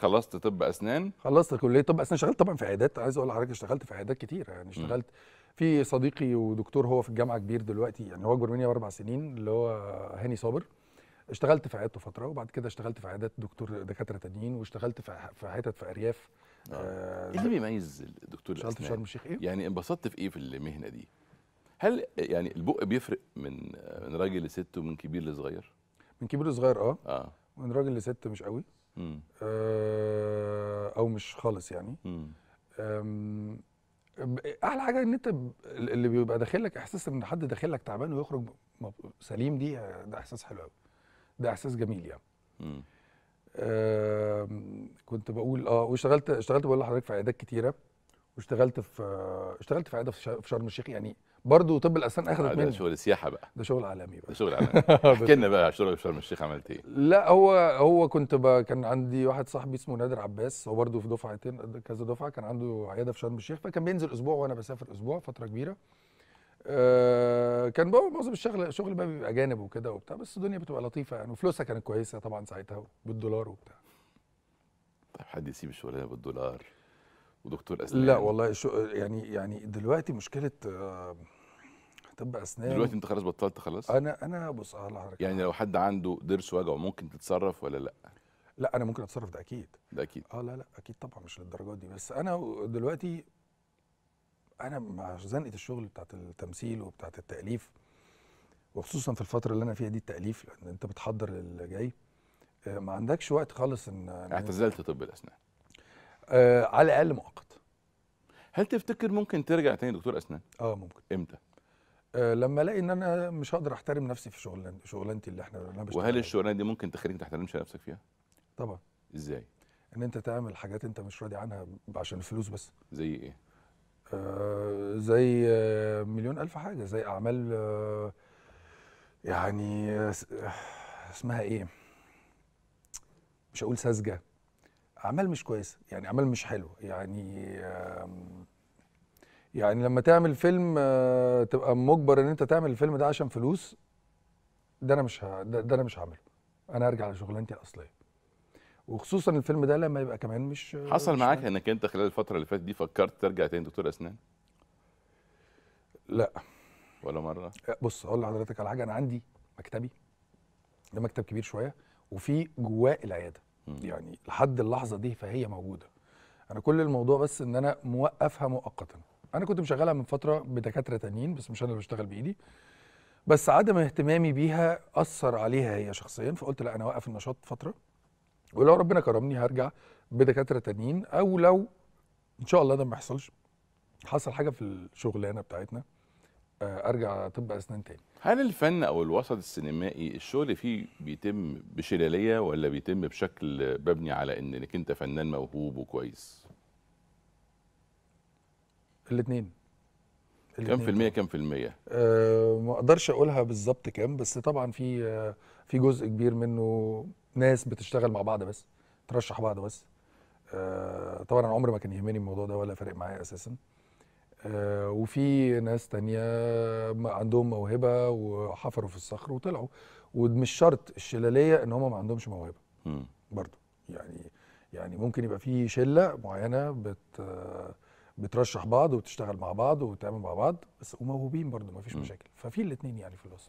خلصت طب اسنان خلصت كليه طب اسنان اشتغلت طبعا في عيادات عايز اقول لحضرتك اشتغلت في عيادات كتير يعني اشتغلت في صديقي ودكتور هو في الجامعه كبير دلوقتي يعني هو اكبر مني باربع سنين اللي هو هاني صابر اشتغلت في عيادته فتره وبعد كده اشتغلت في عيادات دكتور دكاتره تانيين واشتغلت في حتت في ارياف آه. آه، ايه اللي بيميز الدكتور اشتغلت في شرم الشيخ ايه يعني انبسطت في ايه في المهنه دي هل يعني البق بيفرق من من راجل لست ومن كبير لصغير من كبير لصغير اه اه من راجل لست مش قوي آه، او مش خالص يعني احلى حاجه ان انت اللي بيبقى داخل لك احساس ان حد داخل لك تعبان ويخرج سليم دي ده احساس حلو قوي ده احساس جميل يعني م. آه كنت بقول اه واشتغلت اشتغلت بقول لحضرتك في عيادات كتيره واشتغلت في اشتغلت في عياده في شرم الشيخ يعني برضه طب الاسنان اخذت آه، مني ده شغل سياحه بقى ده شغل عالمي بقى ده شغل عالمي احكي لنا بقى شغل شرم الشيخ عملت ايه لا هو هو كنت بقى كان عندي واحد صاحبي اسمه نادر عباس هو برضه في دفعتين كذا دفعه كان عنده عياده في شرم الشيخ فكان بينزل اسبوع وانا بسافر اسبوع فتره كبيره آه كان بقى معظم الشغل شغل بقى بيبقى اجانب وكده وبتاع بس الدنيا بتبقى لطيفه يعني وفلوسها كانت كويسه طبعا ساعتها بالدولار وبتاع طيب حد يسيب الشغلانه بالدولار ودكتور اسنان لا والله شو يعني يعني دلوقتي مشكله آه، طب اسنان دلوقتي انت خلاص بطلت خلاص انا انا بص على حضرتك يعني لو حد عنده ضرس وجع ممكن تتصرف ولا لا لا انا ممكن اتصرف ده اكيد ده اكيد اه لا لا اكيد طبعا مش للدرجات دي بس انا دلوقتي انا مع زنقه الشغل بتاعت التمثيل وبتاعت التاليف وخصوصا في الفتره اللي انا فيها دي التاليف لان انت بتحضر للي جاي آه، ما عندكش وقت خالص ان اعتزلت طب الاسنان آه على الاقل مؤقت هل تفتكر ممكن ترجع تاني دكتور اسنان اه ممكن امتى آه لما الاقي ان انا مش هقدر احترم نفسي في شغلان شغلانتي اللي احنا انا وهل الشغلانه دي ممكن تخليك ما تحترمش نفسك فيها طبعا ازاي ان انت تعمل حاجات انت مش راضي عنها عشان الفلوس بس زي ايه آه زي آه مليون الف حاجه زي اعمال آه يعني آه، آه، اسمها ايه مش هقول ساذجه اعمال مش كويسه يعني اعمال مش حلوه يعني يعني لما تعمل فيلم آه، تبقى مجبر ان انت تعمل الفيلم ده عشان فلوس ده انا مش ه... ده, ده انا مش هعمله انا هرجع لشغلانتي الاصليه وخصوصا الفيلم ده لما يبقى كمان مش آه، حصل مش معاك انك انت خلال الفتره اللي فاتت دي فكرت ترجع تاني دكتور اسنان لا ولا مره آه، بص اقول لحضرتك على حاجه انا عندي مكتبي ده مكتب كبير شويه وفي جواه العياده يعني لحد اللحظه دي فهي موجوده انا كل الموضوع بس ان انا موقفها مؤقتا انا كنت مشغلها من فتره بدكاتره تانيين بس مش انا اللي بشتغل بايدي بس عدم اهتمامي بيها اثر عليها هي شخصيا فقلت لا انا اوقف النشاط فتره ولو ربنا كرمني هرجع بدكاتره تانيين او لو ان شاء الله ده ما يحصلش حصل حاجه في الشغلانه بتاعتنا آه، ارجع طب اسنان تاني هل الفن او الوسط السينمائي الشغل فيه بيتم بشلاليه ولا بيتم بشكل مبني على انك انت فنان موهوب وكويس الاثنين كم في المية كم في المية؟ أه ما اقدرش اقولها بالظبط كام بس طبعا في آه، في جزء كبير منه ناس بتشتغل مع بعض بس ترشح بعض بس آه طبعا انا عمري ما كان يهمني الموضوع ده ولا فارق معايا اساسا آه، وفي ناس تانية عندهم موهبة وحفروا في الصخر وطلعوا ومش شرط الشلالية ان هم ما عندهمش موهبة برضو يعني يعني ممكن يبقى في شلة معينة بت بترشح بعض وتشتغل مع بعض وتعمل مع بعض بس وموهوبين برضو ما فيش مشاكل ففي الاتنين يعني في الوسط